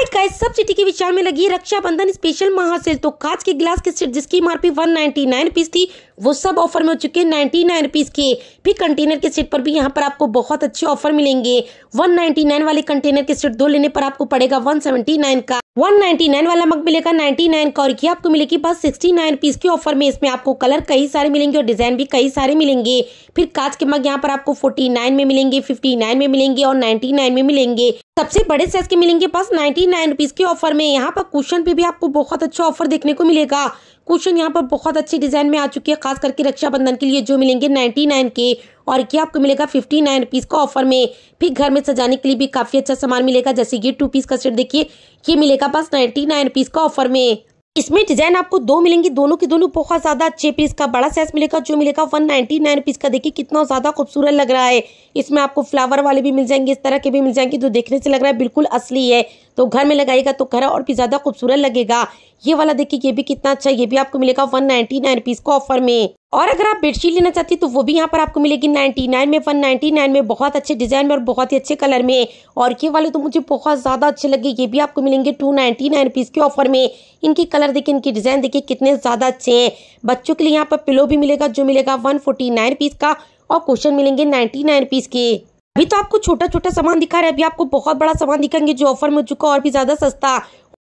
right guys सब city के विचार में लगी रक्षाबंधन स्पेशल महासेल तो कांच के गिलास की सेट जिसकी एमआरपी 199 रुपीस थी वो सब ऑफर में हो चुके हैं नाइन्टी नाइन के फिर कंटेनर के सेट पर भी यहाँ पर आपको बहुत अच्छे ऑफर मिलेंगे 199 वाले कंटेनर के सेट दो लेने पर आपको पड़ेगा 179 का 199 वाला मग मिलेगा 99 का और ये आपको मिलेगी बस 69 पीस के ऑफर में इसमें आपको कलर कई सारे मिलेंगे और डिजाइन भी कई सारे मिलेंगे फिर कांच के मग यहाँ पर आपको 49 में मिलेंगे 59 में मिलेंगे और 99 में मिलेंगे सबसे बड़े साइज के मिलेंगे बस नाइन्टी नाइन रुपीज के ऑफर में यहाँ पर कुशन पे भी आपको बहुत अच्छा ऑफर देखने को मिलेगा कुशन यहाँ पर बहुत अच्छे डिजाइन में आ चुके हैं खास करके रक्षाबंधन के लिए जो मिलेंगे नाइन्टी नाइन के और ये आपको मिलेगा फिफ्टी नाइन रुपीज़ का ऑफर में फिर घर में सजाने के लिए भी काफ़ी अच्छा सामान मिलेगा जैसे ये टू पीस का सेट देखिए ये मिलेगा बस नाइन्टी नाइन रुपीज़ का ऑफर में इसमें डिजाइन आपको दो मिलेंगे दोनों के दोनों बहुत ज्यादा अच्छे पीस का बड़ा साइज मिलेगा जो मिलेगा वन नाइनटी नाइन पीस का देखिए कितना ज्यादा खूबसूरत लग रहा है इसमें आपको फ्लावर वाले भी मिल जाएंगे इस तरह के भी मिल जाएंगे जो देखने से लग रहा है बिल्कुल असली है तो घर में लगाएगा तो घर और भी ज्यादा खूबसूरत लगेगा ये वाला देखिए ये भी कितना अच्छा ये भी आपको मिलेगा वन नाइनटी नाइन पीस का ऑफर में और अगर आप बेडशीट लेना चाहती तो वो भी यहाँ पर आपको मिलेगी 99 में 199 में बहुत अच्छे डिजाइन में और बहुत ही अच्छे कलर में और ये वाले तो मुझे बहुत ज़्यादा अच्छे लगे ये भी आपको मिलेंगे टू नाइन्टी नाइन के ऑफर में इनके कलर देखिए इनकी डिज़ाइन देखिए कितने ज़्यादा अच्छे हैं बच्चों के लिए यहाँ पर पिलो भी मिलेगा जो मिलेगा वन फोर्टी नाइन पीस का और क्वेश्चन मिलेंगे नाइन्टी पीस के अभी तो आपको छोटा छोटा सामान दिखा रहे हैं अभी आपको बहुत बड़ा सामान दिखाएंगे जो ऑफर में चुका और भी ज़्यादा सस्ता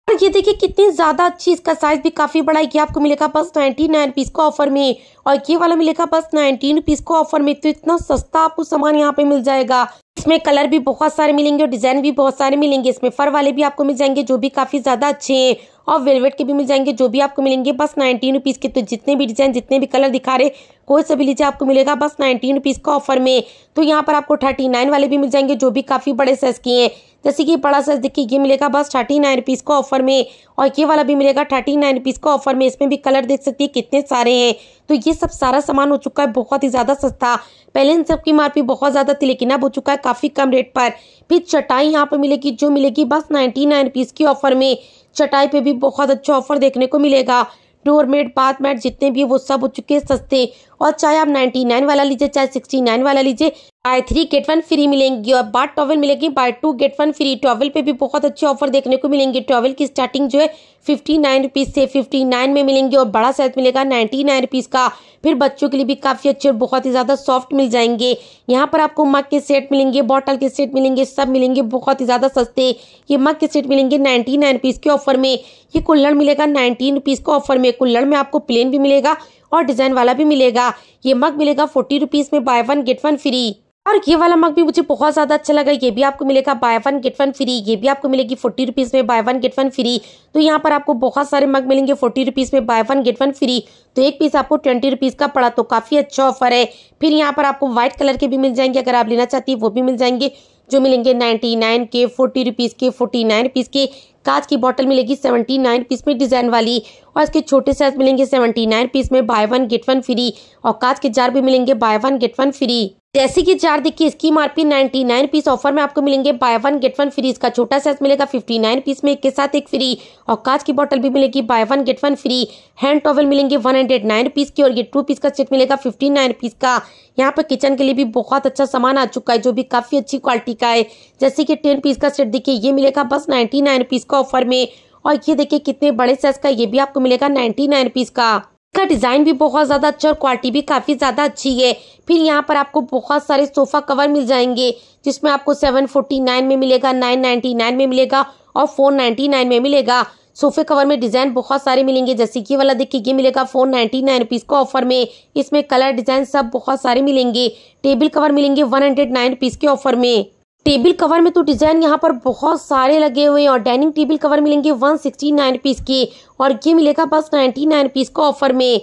और ये देखिए कितनी ज़्यादा अच्छी इसका साइज भी काफ़ी बड़ा है कि आपको मिलेगा बस नाइन्टी नाइन पीस को ऑफर में और ये वाला मिलेगा बस नाइनटीन पीस को ऑफर में तो इतना सस्ता आपको सामान यहाँ पे मिल जाएगा इसमें कलर भी बहुत सारे मिलेंगे और डिज़ाइन भी बहुत सारे मिलेंगे इसमें फर वाले भी आपको मिल जाएंगे जो भी काफ़ी ज़्यादा अच्छे हैं और वेलवेट के भी मिल जाएंगे जो भी आपको मिलेंगे बस नाइनटीन रुपीज़ के तो जितने भी डिज़ाइन जितने भी कलर दिखा रहे कोई सा भी लीजिए आपको मिलेगा बस नाइनटीन रुपीज़ का ऑफर में तो यहाँ पर आपको थर्टी नाइन वाले भी मिल जाएंगे जो भी काफ़ी बड़े साइज़ के हैं जैसे कि बड़ा साइज देखिए ये मिलेगा बस थर्टी नाइन रुपीज़ का ऑफर में और ये वाला भी मिलेगा थर्टी नाइन रुपीज़ का ऑफर में इसमें भी कलर देख सकती है कितने सारे हैं तो ये सब सारा सामान हो चुका है बहुत ही ज़्यादा सस्ता पहले इन सब की मार्केट बहुत ज़्यादा थी लेकिन अब हो चुका है काफ़ी कम रेट पर फिर चटाई यहाँ पर मिलेगी जो मिलेगी बस नाइन्टी नाइन रुपीज़ की ऑफर में चटाई पर भी बहुत अच्छा ऑफर देखने को मिलेगा डोरमेट पाथ मैट जितने भी वो सब हो चुके हैं सस्ते और चाहे आप 99 वाला लीजिए चाहे 69 वाला लीजिए buy three get one free मिलेंगी और बाट टॉवल मिलेगी buy two get one free towel पे भी बहुत अच्छे ऑफर देखने को मिलेंगे टॉवल की स्टार्टिंग जो है फिफ्टी नाइन रुपीज़ से फिफ्टी नाइन में मिलेंगी और बड़ा साइज मिलेगा नाइन्टी नाइन रुपीज़ का फिर बच्चों के लिए भी काफ़ी अच्छे और बहुत ही ज़्यादा सॉफ्ट मिल जाएंगे यहाँ पर आपको मग के सेट मिलेंगे बॉटल के सेट मिलेंगे सब मिलेंगे बहुत ही ज़्यादा सस्ते ये मग के सेट मिलेंगे नाइन्टी नाइन रुपीज के ऑफर में ये कुल्लड़ मिलेगा नाइन्टीन रुपीज़ के ऑफर में कुल्लड़ में आपको प्लेन भी मिलेगा और डिज़ाइन वाला भी मिलेगा ये मग मिलेगा फोर्टी रुपीज़ में buy one get one free और ये वाला मग भी मुझे बहुत ज़्यादा अच्छा लगा ये भी आपको मिलेगा buy one get one free ये भी आपको मिलेगी फोर्टी रुपीज़ में buy one get one free तो यहाँ पर आपको बहुत सारे मग मिलेंगे फोर्टी रुपीज़ में buy one get one free तो एक पीस आपको ट्वेंटी रुपीज़ का पड़ा तो काफ़ी अच्छा ऑफर है फिर यहाँ पर आपको व्हाइट कलर के भी मिल जाएंगे अगर आप लेना चाहती है वो भी मिल जाएंगे जो मिलेंगे नाइन्टी नाइन के फोर्टी रुपीज़ के फोर्टी नाइन रुपीज़ के कांच की बॉटल मिलेगी सेवेंटी नाइन पीस में डिज़ाइन वाली और इसके छोटे साइज मिलेंगे सेवेंटी नाइन पीस में buy one get one free और कांच के जार भी मिलेंगे buy one get one free जैसे कि चार देखिए इसकी नाइनटी नाइन पीस ऑफर में आपको मिलेंगे buy one get one free इसका छोटा साइज मिलेगा फिफ्टी नाइन पीस में एक के साथ एक फ्री और कांच की बॉटल भी मिलेगी buy one get one free hand towel मिलेंगे वन हंड्रेड नाइन पीस की और ये टू पीस का सेट मिलेगा फिफ्टी नाइन पीस का यहाँ पर किचन के लिए भी बहुत अच्छा सामान आ चुका है जो भी काफ़ी अच्छी क्वालिटी का है जैसे कि टेन पीस का सेट देखिए ये मिलेगा बस नाइन्टी पीस का ऑफर में और ये देखिए कितने बड़े साइज का ये भी आपको मिलेगा नाइन्टी पीस का इसका डिज़ाइन भी बहुत ज़्यादा अच्छा और क्वालिटी भी काफ़ी ज़्यादा अच्छी है फिर यहाँ पर आपको बहुत सारे सोफ़ा कवर मिल जाएंगे जिसमें आपको 749 में मिलेगा 999 में मिलेगा और 499 में मिलेगा सोफे कवर में डिजाइन बहुत सारे मिलेंगे जैसे कि वाला देखिए ये मिलेगा फोर नाइन्टी नाइन रुपीज़ का ऑफर में इसमें कलर डिजाइन सब बहुत सारे मिलेंगे टेबल कवर मिलेंगे वन हंड्रेड नाइन रुपीज़ के ऑफर में टेबल कवर में तो डिजाइन यहाँ पर बहुत सारे लगे हुए हैं और डाइनिंग टेबल कवर मिलेंगे वन सिक्सटी नाइन रुपीज के और ये मिलेगा बस नाइनटी नाइन रुपीज का ऑफर में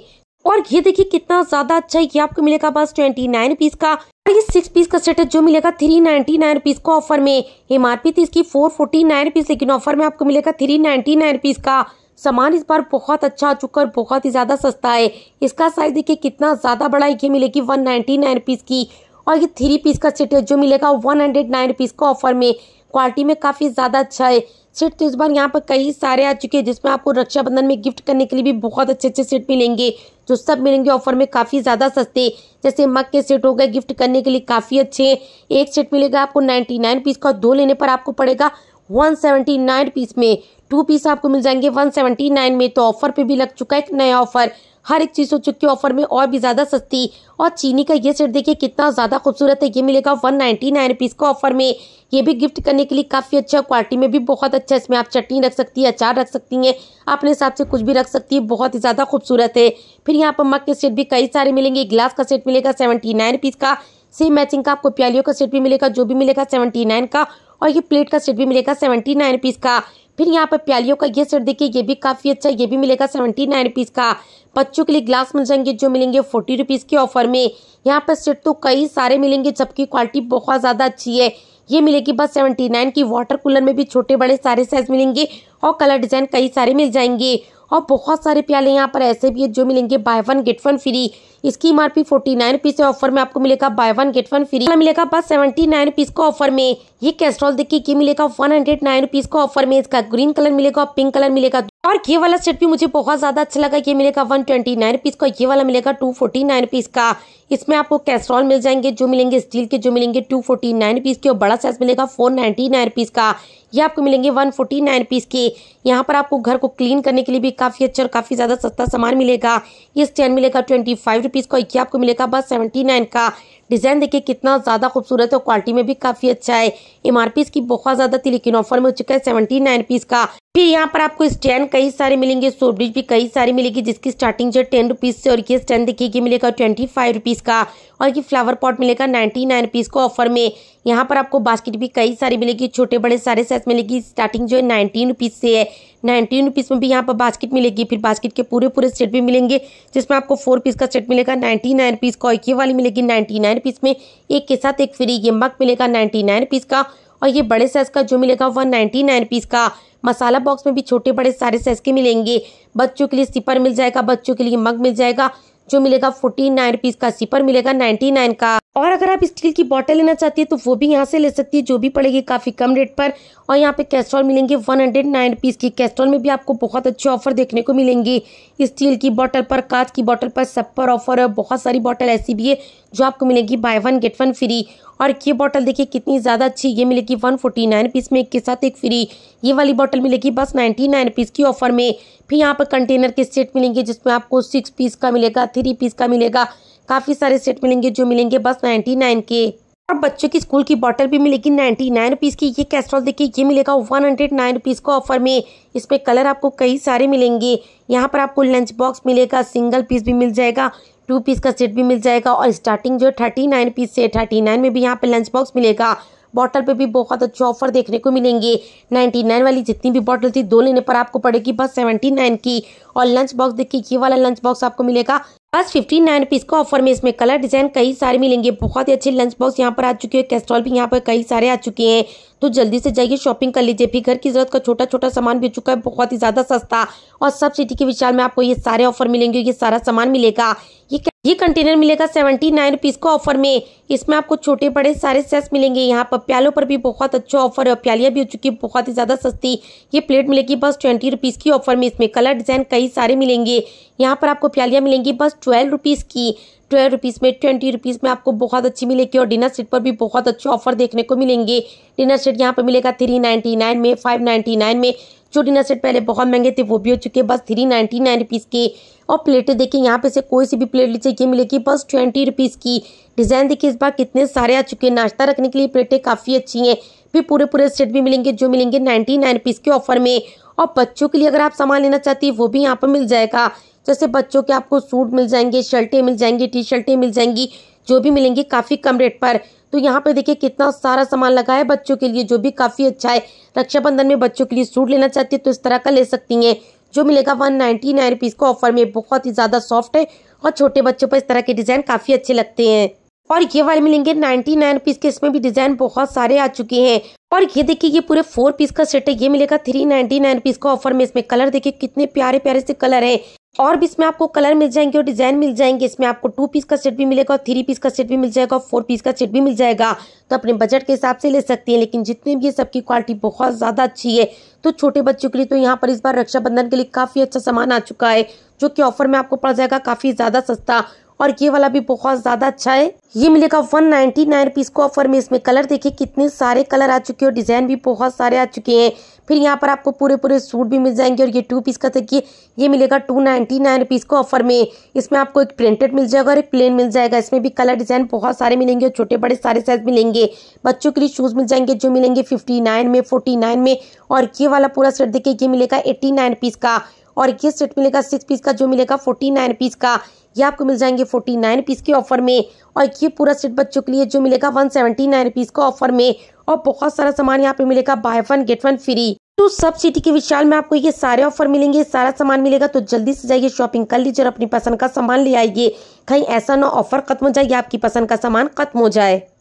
और ये देखिए कितना ज्यादा अच्छा है ये आपको मिलेगा बस ट्वेंटी नाइन पीस का और ये सिक्स पीस का सेट है जो मिलेगा थ्री नाइन्टी नाइन पीस का ऑफर में एमआरपी थी तो इसकी फोर फोर्टी नाइन पीस लेकिन ऑफर में आपको मिलेगा थ्री नाइन्टी नाइन पीस का सामान इस बार बहुत अच्छा आ चुका है बहुत ही ज्यादा सस्ता है इसका साइज देखिए कितना ज्यादा बड़ा है ये मिलेगी वन नाइन्टी नाइन पीस की और ये थ्री पीस का सेट है जो मिलेगा वन हंड्रेड नाइन रुपीज़ का ऑफर में क्वालिटी में काफ़ी ज़्यादा अच्छा है सेट तो इस बार यहाँ पर कई सारे आ चुके हैं जिसमें आपको रक्षाबंधन में गिफ्ट करने के लिए भी बहुत अच्छे अच्छे सेट मिलेंगे जो सब मिलेंगे ऑफर में काफ़ी ज़्यादा सस्ते जैसे मग के सेट हो गए गिफ्ट करने के लिए काफ़ी अच्छे हैं एक सेट मिलेगा आपको नाइन्टी नाइन पीस का दो लेने पर आपको पड़ेगा वन सेवेंटी नाइन पीस में टू पीस आपको मिल जाएंगे वन सेवेंटी नाइन में तो ऑफर पे भी लग चुका है एक नया ऑफर हर एक चीज़ हो तो चुकी ऑफर में और भी ज़्यादा सस्ती और चीनी का ये सेट देखिए कितना ज़्यादा खूबसूरत है ये मिलेगा वन नाइन्टी नाइन रुपीज़ का ऑफर में ये भी गिफ्ट करने के लिए काफ़ी अच्छा क्वालिटी में भी बहुत अच्छा इसमें आप चटनी रख सकती है अचार रख सकती हैं अपने हिसाब से कुछ भी रख सकती है बहुत ही ज़्यादा खूबसूरत है फिर यहाँ पर मक के सेट भी कई सारे मिलेंगे गिलास का सेट मिलेगा सेवेंटी नाइन रुपीज़ का सेम मैचिंग का आपको प्यालियों का सेट भी मिलेगा जो भी मिलेगा सेवेंटी नाइन का और ये प्लेट का सेट भी मिलेगा सेवेंटी नाइन रुपीज़ का फिर यहाँ पर प्यालियों का ये सेट देखिए ये भी काफ़ी अच्छा ये भी मिलेगा सेवेंटी नाइन रुपीज़ का बच्चों के लिए ग्लास मिल जाएंगे जो मिलेंगे फोर्टी रुपीज़ के ऑफर में यहाँ पर सेट तो कई सारे मिलेंगे जबकि क्वालिटी बहुत ज़्यादा अच्छी है ये मिलेगी बस सेवेंटी नाइन की वाटर कूलर में भी छोटे बड़े सारे साइज मिलेंगे और कलर डिजाइन कई सारे मिल जाएंगे और बहुत सारे प्याले यहाँ पर ऐसे भी है जो मिलेंगे buy one get one free इसकी M R P forty nine rupees है ऑफर में आपको मिलेगा buy one get one free मिलेगा बस सेवेंटी नाइन रुपीज़ का ऑफर में ये कैस्ट्रॉल देखिए मिलेगा वन हंड्रेड नाइन रुपीज़ का ऑफर में इसका ग्रीन कलर मिलेगा और पिंक कलर मिलेगा और ये वाला सेट भी मुझे बहुत ज़्यादा अच्छा लगा ये मिलेगा वन ट्वेंटी नाइन रुपीज़ का ये वाला मिलेगा टू फोर्टी नाइन रुपीज़ का इसमें आपको कैस्ट्रॉल मिल जाएंगे जो मिलेंगे स्टील के जो मिलेंगे टू फोर्टी नाइन रुपीज़ के और बड़ा साइज मिलेगा फोर नाइन्टी नाइन रुपीज़ का ये आपको मिलेंगे वन फोर्टी नाइन रुपीज़ के यहाँ पर आपको घर को क्लीन करने के लिए भी काफ़ी अच्छा और काफ़ी ज़्यादा सस्ता सामान मिलेगा ये स्टैंड मिलेगा ट्वेंटी फाइव रुपीज़ का ये आपको मिलेगा बस सेवेंटी नाइन का डिज़ाइन देखिए कितना ज़्यादा खूबसूरत है क्वालिटी में भी काफ़ी अच्छा है एम इसकी बहुत ज़्यादा थी लेकिन ऑफर में हो चुका है सेवेंटी नाइन रुपीज़ का फिर यहाँ पर आपको स्टैंड कई सारे मिलेंगे सोब्रिज भी कई सारी मिलेगी जिसकी स्टार्टिंग जो है टेन रुपीज़ से और ये स्टैंड देखिए कि मिलेगा ट्वेंटी फाइव रुपीज़ का और ये फ्लावर पॉट मिलेगा नाइन्टी नाइन रुपीज़ को ऑफर में यहाँ पर आपको बास्केट भी कई सारी मिलेगी छोटे बड़े सारे साइज मिलेगी स्टार्टिंग जो है नाइनटीन रुपीज़ से है नाइनटीन रुपीज़ में भी यहाँ पर बास्केट मिलेगी फिर बास्केट के पूरे पूरे सेट भी मिलेंगे जिसमें आपको फोर पीस का सेट मिलेगा नाइन्टी नाइन रुपीज़ का ये वाली मिलेगी नाइन्टी नाइन रुपीज़ में एक के साथ एक फ्री ये मक मिलेगा नाइन्टी नाइन रुपीज़ का और ये बड़े साइज़ का जो मिलेगा वह नाइन्टी नाइन रुपीज़ का मसाला बॉक्स में भी छोटे बड़े सारे साइज के मिलेंगे बच्चों के लिए सिपर मिल जाएगा बच्चों के लिए मग मिल जाएगा जो मिलेगा फोर्टी नाइन रुपीज का सिपर मिलेगा नाइन्टी नाइन का और अगर आप स्टील की बॉटल लेना चाहती है तो वो भी यहाँ से ले सकती है जो भी पड़ेगी काफी कम रेट पर और यहाँ पे कैस्ट्रॉल मिलेंगे वन हंड्रेड नाइन रुपीज की कैस्ट्रॉल में भी आपको बहुत अच्छे ऑफर देखने को मिलेंगे स्टील की बॉटल पर कांच की बॉटल पर सब पर ऑफर है बहुत सारी बॉटल ऐसी भी है जो आपको मिलेगी buy one get one free और ये बॉटल देखिए कितनी ज़्यादा अच्छी ये मिलेगी वन फोर्टी नाइन पीस में एक के साथ एक फ्री ये वाली बॉटल मिलेगी बस नाइन्टी नाइन पीस की ऑफर में फिर यहाँ पर कंटेनर के सेट मिलेंगे जिसमें आपको सिक्स पीस का मिलेगा थ्री पीस का मिलेगा काफ़ी सारे सेट मिलेंगे जो मिलेंगे बस नाइन्टी नाइन के और बच्चों की स्कूल की बॉटल भी मिलेगी नाइन्टी नाइन रुपीज़ की ये कैस्ट्रॉल देखिए ये मिलेगा वन हंड्रेड नाइन रुपीज़ का ऑफर में इसमें कलर आपको कई सारे मिलेंगे यहाँ पर आपको लंच बॉक्स मिलेगा सिंगल पीस भी मिल जाएगा टू पीस का सेट भी मिल जाएगा और स्टार्टिंग जो है थर्टी नाइन पीस से थर्टी नाइन में भी यहाँ पे लंच बॉक्स मिलेगा बॉटल पे भी बहुत अच्छे ऑफर देखने को मिलेंगे नाइन्टी नाइन वाली जितनी भी बॉटल थी दो लेने पर आपको पड़ेगी बस सेवेंटी नाइन की और लंच बॉक्स देखिए ये वाला लंच बॉक्स आपको मिलेगा बस फिफ्टी नाइन पीस का ऑफर में इसमें कलर डिजाइन कई सारे मिलेंगे बहुत ही अच्छे लंच बॉक्स यहाँ पर आ चुके हैं कैस्ट्रॉल भी यहाँ पर कई सारे आ चुके हैं तो जल्दी से जाइए शॉपिंग कर लीजिए भी घर की जरूरत का छोटा छोटा सामान भी चुका है बहुत ही ज़्यादा सस्ता और सब सिटी के विचार में आपको ये सारे ऑफर मिलेंगे ये सारा सामान मिलेगा ये ये कंटेनर मिलेगा सेवेंटी नाइन रुपीज़ का ऑफर में इसमें आपको छोटे बड़े सारे सेट्स मिलेंगे यहाँ पर प्यालों पर भी बहुत अच्छा ऑफर है प्यालियाँ भी हो चुकी है बहुत ही ज़्यादा सस्ती ये प्लेट मिलेगी बस ट्वेंटी रुपीज़ की ऑफर में इसमें कलर डिज़ाइन कई सारे मिलेंगे यहाँ पर आपको प्यालियाँ मिलेंगी बस ट्वेल्व रुपीज़ की ट्वेल्व रुपीज़ में ट्वेंटी रुपीज़ में आपको बहुत अच्छी मिलेगी और डिनर सेट पर भी बहुत अच्छे ऑफर देखने को मिलेंगे डिनर सेट यहाँ पर मिलेगा थ्री नाइन्टी नाइन में फाइव नाइन्टी नाइन में जो डिनर सेट पहले बहुत महंगे थे वो भी हो चुके हैं बस थ्री नाइन्टी नाइन रुपीज़ के और प्लेटें देखिए यहाँ पे से कोई सी भी प्लेट लीजिए ये मिलेगी बस ट्वेंटी रुपीज़ की डिज़ाइन देखिए इस बार कितने सारे आ चुके हैं नाश्ता रखने के लिए प्लेटें काफ़ी अच्छी हैं फिर पूरे पूरे सेट भी मिलेंगे जो मिलेंगे नाइन्टी नाइन रुपीज़ के ऑफर में और बच्चों के लिए अगर आप सामान लेना चाहती है वो भी यहाँ पर मिल जाएगा जैसे बच्चों के आपको सूट मिल जाएंगे शर्टें मिल जाएंगी टी शर्टें मिल जाएंगी जो भी मिलेंगी काफ़ी कम रेट पर तो यहाँ पे देखिए कितना सारा सामान लगा है बच्चों के लिए जो भी काफ़ी अच्छा है रक्षाबंधन में बच्चों के लिए सूट लेना चाहती है तो इस तरह का ले सकती हैं जो मिलेगा वन नाइन्टी नाइन रुपीज़ का ऑफर में बहुत ही ज़्यादा सॉफ्ट है और छोटे बच्चों पर इस तरह के डिज़ाइन काफ़ी अच्छे लगते हैं और ये वाले मिलेंगे नाइन्टी नाइन रुपीज़ के इसमें भी डिज़ाइन बहुत सारे आ चुके हैं और ये देखिए ये पूरे फोर पीस का सेट है ये मिलेगा थ्री नाइनटी नाइन पीस का ऑफर में इसमें कलर देखिए कितने प्यारे प्यारे से कलर है और भी इसमें आपको कलर मिल जाएंगे और डिजाइन मिल जाएंगे इसमें आपको टू पीस का सेट भी मिलेगा और थ्री पीस का सेट भी मिल जाएगा और फोर पीस का सेट भी मिल जाएगा तो अपने बजट के हिसाब से ले सकती हैं लेकिन जितने भी ये सबकी क्वालिटी बहुत ज़्यादा अच्छी है तो छोटे बच्चों के लिए तो यहाँ पर इस बार रक्षाबंधन के लिए काफ़ी अच्छा सामान आ चुका है जो कि ऑफर में आपको पड़ जाएगा काफ़ी ज़्यादा सस्ता और ये वाला भी बहुत ज़्यादा अच्छा है ये मिलेगा वन नाइनटी नाइन पीस को ऑफर में इसमें कलर देखिए कितने सारे कलर आ चुके हैं और डिज़ाइन भी बहुत सारे आ चुके हैं फिर यहाँ पर आपको पूरे पूरे सूट भी मिल जाएंगे और ये टू पीस का देखिए ये मिलेगा टू नाइनटी नाइन पीस को ऑफर में इसमें आपको एक प्रिंटेड मिल जाएगा और एक प्लेन मिल जाएगा इसमें भी कलर डिज़ाइन बहुत सारे मिलेंगे और छोटे बड़े सारे साइज मिलेंगे बच्चों के लिए शूज़ मिल जाएंगे जो मिलेंगे फिफ्टी नाइन में फोर्टी नाइन में और ये वाला पूरा सेट देखिए ये मिलेगा एट्टी नाइन पीस का और ये सेट मिलेगा सिक्स पीस का जो मिलेगा फोर्टी नाइन पीस का ये आपको मिल जाएंगे फोर्टी नाइन रुपीज़ के ऑफर में और ये पूरा सेट बच्चों के लिए जो मिलेगा वन सेवेंटी नाइन रुपीज़ का ऑफर में और बहुत सारा सामान यहाँ पे मिलेगा buy one get one free तो सब सिटी के विशाल में आपको ये सारे ऑफर मिलेंगे सारा सामान मिलेगा तो जल्दी से जाइए शॉपिंग कर लीजिए और अपनी पसंद का सामान ले आइए कहीं ऐसा ना ऑफर खत्म हो जाए आपकी पसंद का सामान खत्म हो जाए